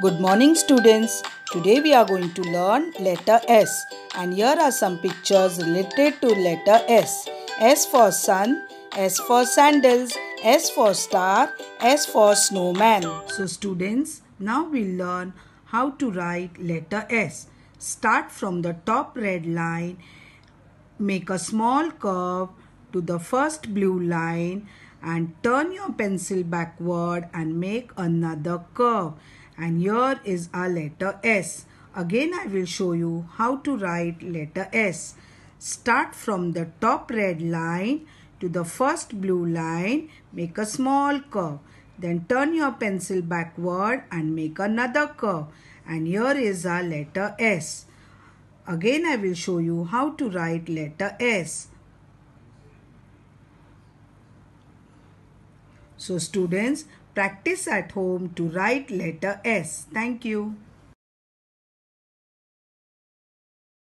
Good morning students. Today we are going to learn letter S and here are some pictures related to letter S. S for sun, S for sandals, S for star, S for snowman. So students, now we learn how to write letter S. Start from the top red line, make a small curve to the first blue line and turn your pencil backward and make another curve and here is our letter S. Again I will show you how to write letter S. Start from the top red line to the first blue line, make a small curve. Then turn your pencil backward and make another curve. And here is our letter S. Again I will show you how to write letter S. So students, Practice at home to write letter S. Thank you.